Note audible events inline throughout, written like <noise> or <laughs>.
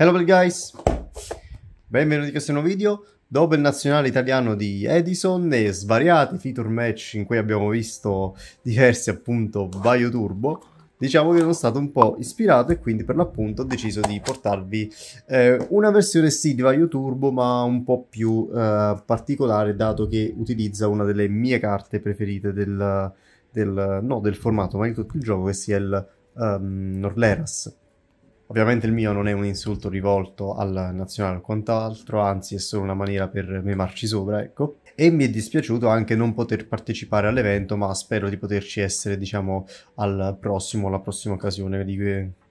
Hello bel guys, benvenuti in questo nuovo video. Dopo il nazionale italiano di Edison e svariati feature match in cui abbiamo visto diversi appunto Vaio Turbo, diciamo che sono stato un po' ispirato e quindi per l'appunto ho deciso di portarvi eh, una versione sì di Vaio Turbo ma un po' più eh, particolare dato che utilizza una delle mie carte preferite del, del, no, del formato ma di tutto il gioco che sia il um, Norleras Ovviamente il mio non è un insulto rivolto al nazionale o quant'altro, anzi è solo una maniera per memarci sopra, ecco. E mi è dispiaciuto anche non poter partecipare all'evento, ma spero di poterci essere, diciamo, al prossimo, alla prossima occasione,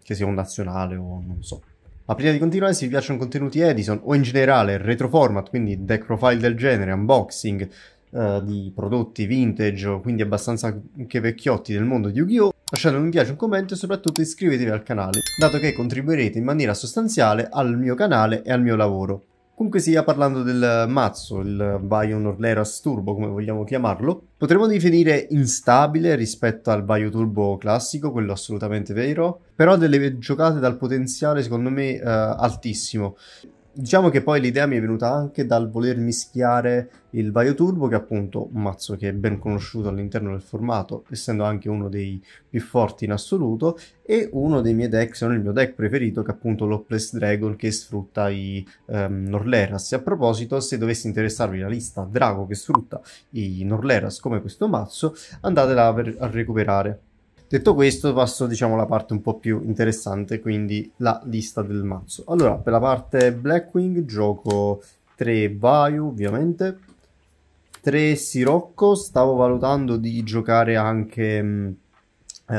che, sia un nazionale o non so. Ma prima di continuare, se vi piacciono contenuti Edison o in generale retroformat, quindi deck profile del genere, unboxing, Uh, di prodotti vintage, quindi abbastanza anche vecchiotti del mondo di Yu-Gi-Oh! lasciate un like, un commento e soprattutto iscrivetevi al canale, dato che contribuirete in maniera sostanziale al mio canale e al mio lavoro. Comunque sia, parlando del mazzo, il Bion Orleras Turbo, come vogliamo chiamarlo, potremmo definire instabile rispetto al Bio Turbo classico, quello assolutamente vero, però delle giocate dal potenziale secondo me eh, altissimo. Diciamo che poi l'idea mi è venuta anche dal voler mischiare il Vaio Turbo, che è appunto un mazzo che è ben conosciuto all'interno del formato, essendo anche uno dei più forti in assoluto, e uno dei miei deck, se non il mio deck preferito, che è appunto l'Opless Dragon, che sfrutta i um, Norleras. E a proposito, se dovesse interessarvi la lista Drago che sfrutta i Norleras come questo mazzo, andatela a, ver- a recuperare. Detto questo, passo diciamo alla parte un po' più interessante, quindi la lista del mazzo. Allora, per la parte Blackwing gioco 3 Vayu, ovviamente, 3 Sirocco, stavo valutando di giocare anche uh,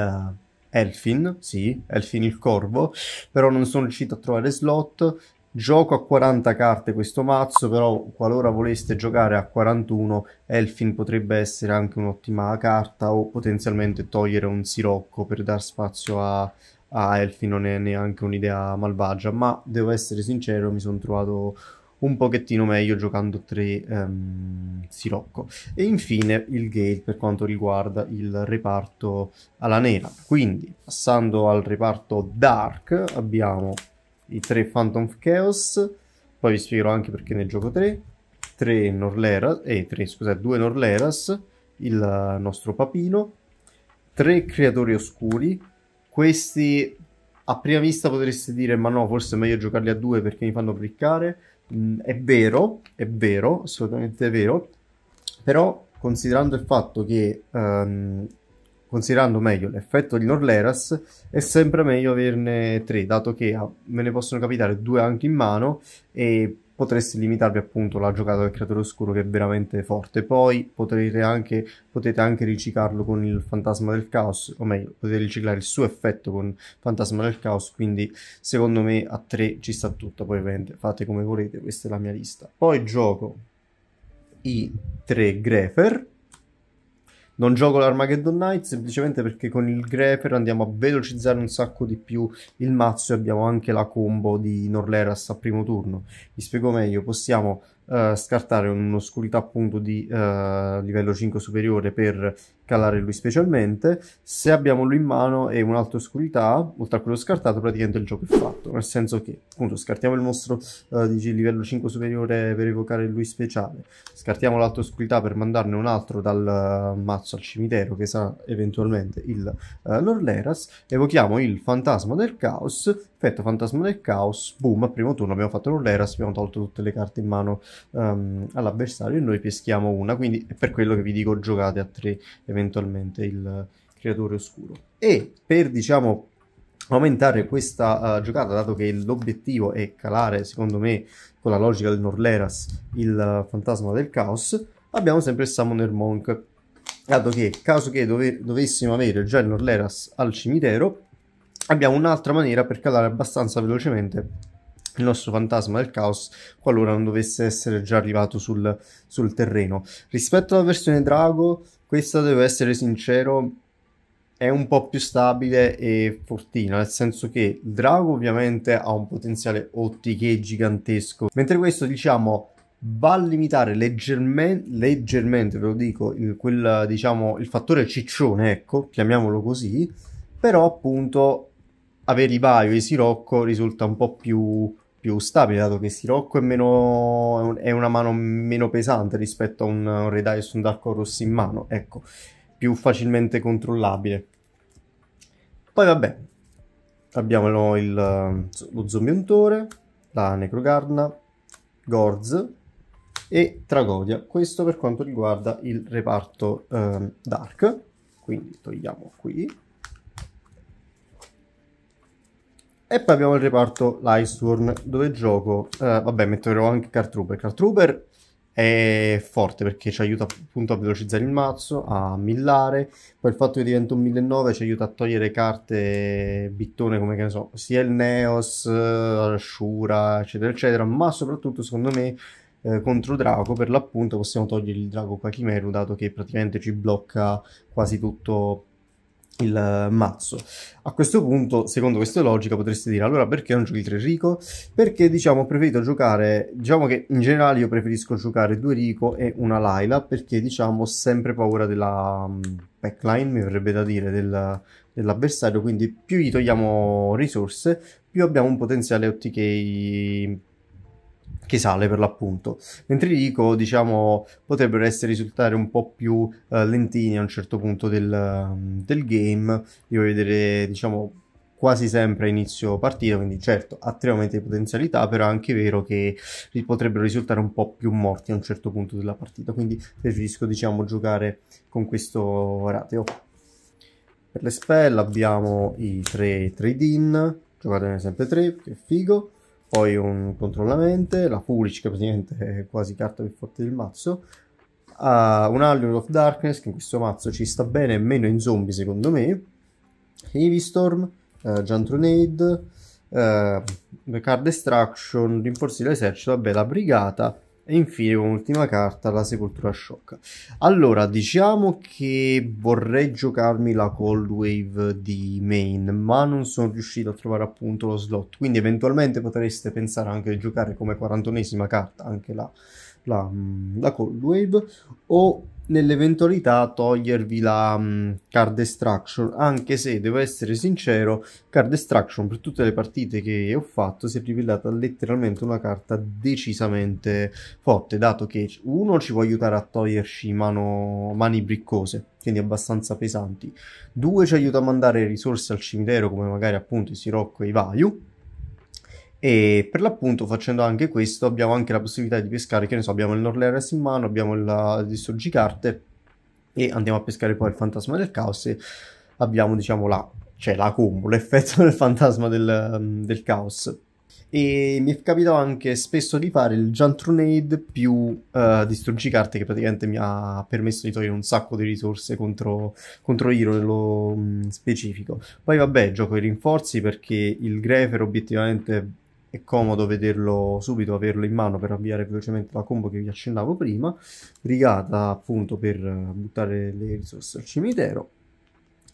Elfin, sì, Elfin il Corvo, però non sono riuscito a trovare slot Gioco a 40 carte questo mazzo, però qualora voleste giocare a 41, Elfin eh, potrebbe essere anche un'ottima carta o potenzialmente togliere un Sirocco per dar spazio a, a Elfin, non è neanche un'idea malvagia, ma devo essere sincero, mi sono trovato un pochettino meglio giocando 3 um, ehm, Sirocco. E infine il Gale per quanto riguarda il reparto alla nera. Quindi passando al reparto Dark abbiamo i tre Phantom of Chaos, poi vi spiegherò anche perché ne gioco tre, 3 Norleras, eh, 3, scusate, 2 Norleras, il nostro papino, 3 Creatori Oscuri, questi a prima vista potreste dire ma no, forse è meglio giocarli a due perché mi fanno briccare, mm, è vero, è vero, assolutamente è vero, però considerando il fatto che um, considerando meglio l'effetto di Norleras, è sempre meglio averne tre, dato che ah, me ne possono capitare due anche in mano e potreste limitarvi appunto la giocata del creatore oscuro che è veramente forte. Poi potete anche, potete anche riciclarlo con il fantasma del caos, o meglio, potete riciclare il suo effetto con fantasma del caos, quindi secondo me a tre ci sta tutto, poi ovviamente fate come volete, questa è la mia lista. Poi gioco i tre Grefer, non gioco l'Armageddon Knight semplicemente perché con il Greper andiamo a velocizzare un sacco di più il mazzo e abbiamo anche la combo di Norleras a primo turno. Vi spiego meglio, possiamo eh, scartare un'oscurità appunto di uh, livello 5 superiore per calare lui specialmente. Se abbiamo lui in mano e un'altra oscurità, oltre a quello scartato, praticamente il gioco è fatto. Nel senso che appunto scartiamo il mostro uh, eh, di livello 5 superiore per evocare lui speciale, scartiamo l'altra oscurità per mandarne un altro dal mazzo al cimitero che sarà eventualmente il uh, Leras evochiamo il fantasma del caos Effetto fantasma del caos, boom, al primo turno abbiamo fatto l'Uleras, abbiamo tolto tutte le carte in mano um, all'avversario e noi peschiamo una, quindi è per quello che vi dico giocate a tre eventualmente il creatore oscuro. E per, diciamo, aumentare questa uh, giocata, dato che l'obiettivo è calare, secondo me, con la logica del Norleras, il uh, fantasma del caos, abbiamo sempre il Summoner Monk. Dato che, caso che dove, dovessimo avere già il Norleras al cimitero, abbiamo un'altra maniera per calare abbastanza velocemente il nostro fantasma del caos qualora non dovesse essere già arrivato sul, sul terreno. Rispetto alla versione Drago, questa devo essere sincero è un po' più stabile e fortina, nel senso che il drago ovviamente ha un potenziale OTK gigantesco, mentre questo diciamo va a limitare leggermen- leggermente, ve lo dico, il, quel, diciamo, il fattore ciccione, ecco, chiamiamolo così, però appunto avere i Baio e i Sirocco risulta un po' più, più stabile, dato che Sirocco è, meno, è una mano meno pesante rispetto a un, un Redai su un Dark Horus in mano, ecco, più facilmente controllabile. Poi vabbè, abbiamo il, lo zombiontore, la necrogarna, Gorz e Tragodia. Questo per quanto riguarda il reparto eh, Dark. Quindi togliamo qui E poi abbiamo il reparto Lightsworn, dove gioco... Eh, vabbè, metterò anche Card Trooper. Card Trooper è forte perché ci aiuta appunto a velocizzare il mazzo, a millare. Poi il fatto che diventa un 1009 ci aiuta a togliere carte bittone come che ne so, sia il Neos, eh, Shura, eccetera, eccetera. Ma soprattutto, secondo me, eh, contro Draco, per l'appunto possiamo togliere il Draco Kakimeru, dato che praticamente ci blocca quasi tutto il eh, mazzo. A questo punto, secondo questa logica, potresti dire allora perché non giochi tre Rico? Perché diciamo ho preferito giocare, diciamo che in generale io preferisco giocare due Rico e una Laila perché diciamo ho sempre paura della mm, backline, mi verrebbe da dire, del, dell'avversario, quindi più gli togliamo risorse, più abbiamo un potenziale OTK che sale per l'appunto. Mentre Rico, diciamo, potrebbero essere risultare un po' più uh, lentini a un certo punto del, mm, del game. Li voglio vedere, diciamo, quasi sempre a inizio partita, quindi certo ha tre aumenti di potenzialità, però è anche vero che potrebbero risultare un po' più morti a un certo punto della partita, quindi preferisco diciamo giocare con questo rateo. Per le spell abbiamo i tre trade-in, giocatene sempre tre, che figo poi un controllamente, la Foolish che praticamente è quasi carta più forte del mazzo, uh, un Alien of Darkness che in questo mazzo ci sta bene, meno in zombie secondo me, Heavystorm, uh, eh, Gentronade, uh, eh, Card Destruction, Rinforzi dell'esercito, vabbè la Brigata e infine, come ultima carta, la Sepoltura Shock. Allora, diciamo che vorrei giocarmi la Cold Wave di Main, ma non sono riuscito a trovare appunto lo slot. Quindi eventualmente potreste pensare anche di giocare come quarantonesima carta, anche la, la, mm, la Cold Wave, o nell'eventualità togliervi la mh, mm, card extraction anche se devo essere sincero card extraction per tutte le partite che ho fatto si è rivelata letteralmente una carta decisamente forte dato che uno ci può aiutare a toglierci mano, mani briccose quindi abbastanza pesanti due ci aiuta a mandare risorse al cimitero come magari appunto i Sirocco e i Vaiu e per l'appunto facendo anche questo abbiamo anche la possibilità di pescare, che ne so, abbiamo il Norleras in mano, abbiamo la eh, distruggi carte e andiamo a pescare poi il fantasma del caos e abbiamo diciamo la, cioè la combo, l'effetto del fantasma del, mm, del caos. E mi è capitato anche spesso di fare il Jantrunade più uh, eh, distruggi carte che praticamente mi ha permesso di togliere un sacco di risorse contro, contro Hero nello mm, specifico. Poi vabbè, gioco i rinforzi perché il Grefer obiettivamente è comodo vederlo subito, averlo in mano per avviare velocemente la combo che vi accennavo prima, rigata appunto per buttare le risorse al cimitero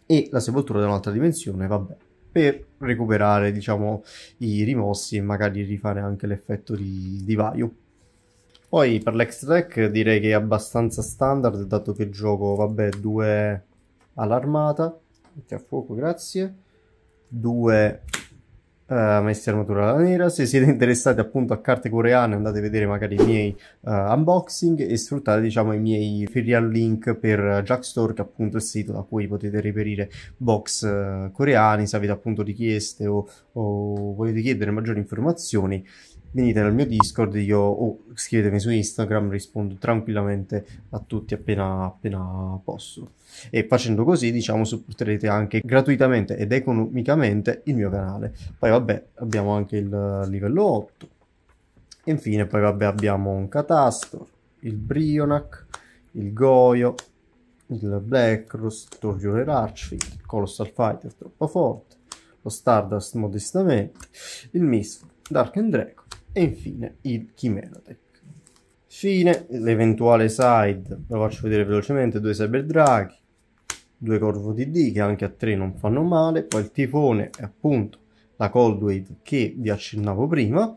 e la sepoltura da un'altra dimensione, vabbè, per recuperare diciamo i rimossi e magari rifare anche l'effetto di, di vaio. Poi per l'extrack direi che è abbastanza standard dato che gioco, vabbè, due all'armata, metti a fuoco, grazie, due Uh, eh, Maestri Armatura Nera. Se siete <laughs> interessati appunto a carte coreane, andate a vedere magari i miei uh, unboxing e sfruttate diciamo i miei filial link per uh, Jackstore, che appunto il sito da cui potete reperire box eh, coreani se avete appunto richieste o, o volete chiedere maggiori informazioni venite nel mio Discord, io o uh, scrivetemi su Instagram, rispondo tranquillamente a tutti appena, appena posso. E facendo così, diciamo, supporterete anche gratuitamente ed economicamente il mio canale. Poi vabbè, abbiamo anche il livello 8. E infine, poi vabbè, abbiamo un Catastro, il Brionac, il Goyo, il Blackross, Torriore Archfield, Colossal Fighter troppo forte, lo Stardust modestamente, il Misfit, Dark and Draco e infine il Chimeratech. Fine, l'eventuale side, ve lo faccio vedere velocemente, due Cyber Draghi, due Corvo TD che anche a tre non fanno male, poi il Tifone e appunto la Coldwave che vi accennavo prima,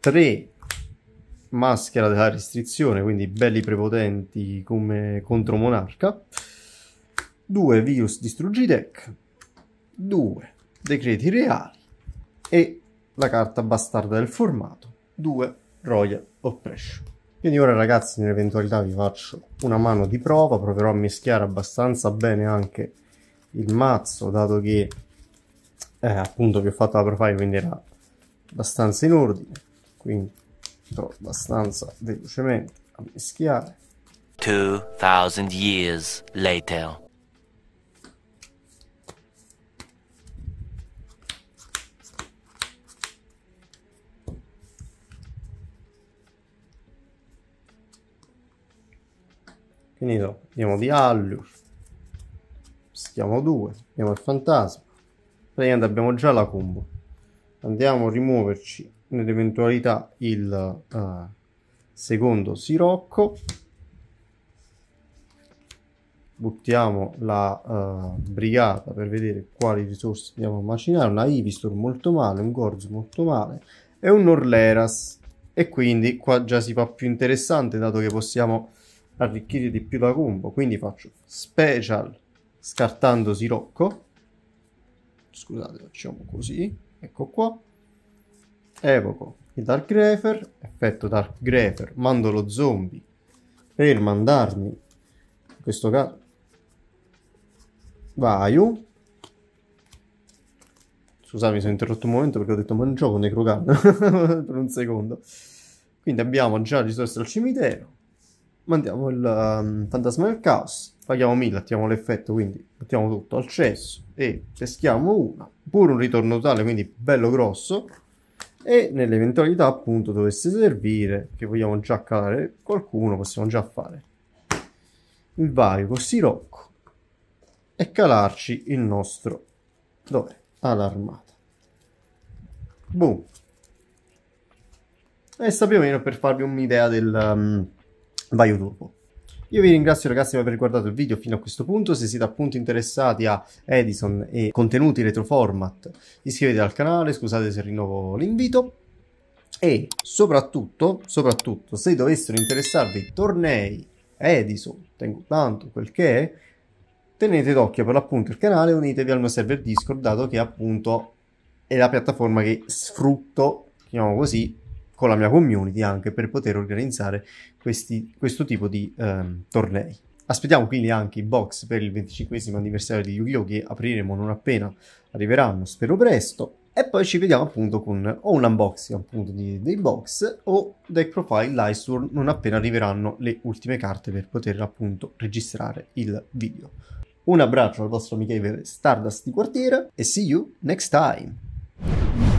3 maschera della restrizione, quindi belli prepotenti come contro Monarca, 2 Virus Distruggitech, 2 Decreti Reali e la carta bastarda del formato, 2 Royal Oppression. Quindi ora ragazzi nell'eventualità vi faccio una mano di prova, proverò a mischiare abbastanza bene anche il mazzo, dato che eh, appunto vi ho fatto la profile quindi era abbastanza in ordine, quindi sto abbastanza velocemente a mischiare. 2000 years later. Finito. Andiamo di Allu. Stiamo 2. Andiamo al fantasma. Praticamente abbiamo già la combo. Andiamo a rimuoverci nell'eventualità il uh, secondo Sirocco. Buttiamo la uh, brigata per vedere quali risorse andiamo a macinare. Una Ivistor molto male, un gorzo molto male e un Orleras. E quindi qua già si fa più interessante dato che possiamo arricchire di più la combo, quindi faccio special scartando Sirocco. Scusate, facciamo così, ecco qua. Evoco il Dark Grafer, effetto Dark Grafer, mando lo zombie per mandarmi, in questo caso, Vaiu. scusami sono interrotto un momento perché ho detto ma non gioco Necrogan <laughs> per un secondo. Quindi abbiamo già risorse al cimitero, mandiamo il um, fantasma del caos, paghiamo 1000, attiviamo l'effetto, quindi mettiamo tutto al cesso e peschiamo una, pure un ritorno totale, quindi bello grosso, e nell'eventualità appunto dovesse servire, che vogliamo già calare qualcuno, possiamo già fare il vario con sirocco e calarci il nostro, dov'è? All'armata. Boom. questa più o meno per farvi un'idea del... Um, vai Udurbo. Io vi ringrazio ragazzi per aver guardato il video fino a questo punto, se siete appunto interessati a Edison e contenuti retroformat iscrivetevi al canale, scusate se rinnovo l'invito e soprattutto, soprattutto se dovessero interessarvi tornei, Edison, tengo tanto, quel che è, tenete d'occhio per l'appunto il canale, unitevi al mio server Discord dato che appunto è la piattaforma che sfrutto, chiamiamo così, con la mia community anche per poter organizzare questi, questo tipo di ehm, tornei. Aspettiamo quindi anche i box per il 25 anniversario di Yu-Gi-Oh! che apriremo non appena arriveranno, spero presto. E poi ci vediamo appunto con o un unboxing appunto di, dei box o deck profile live non appena arriveranno le ultime carte per poter appunto registrare il video. Un abbraccio al vostro amichevole Stardust di quartiere e see you next time!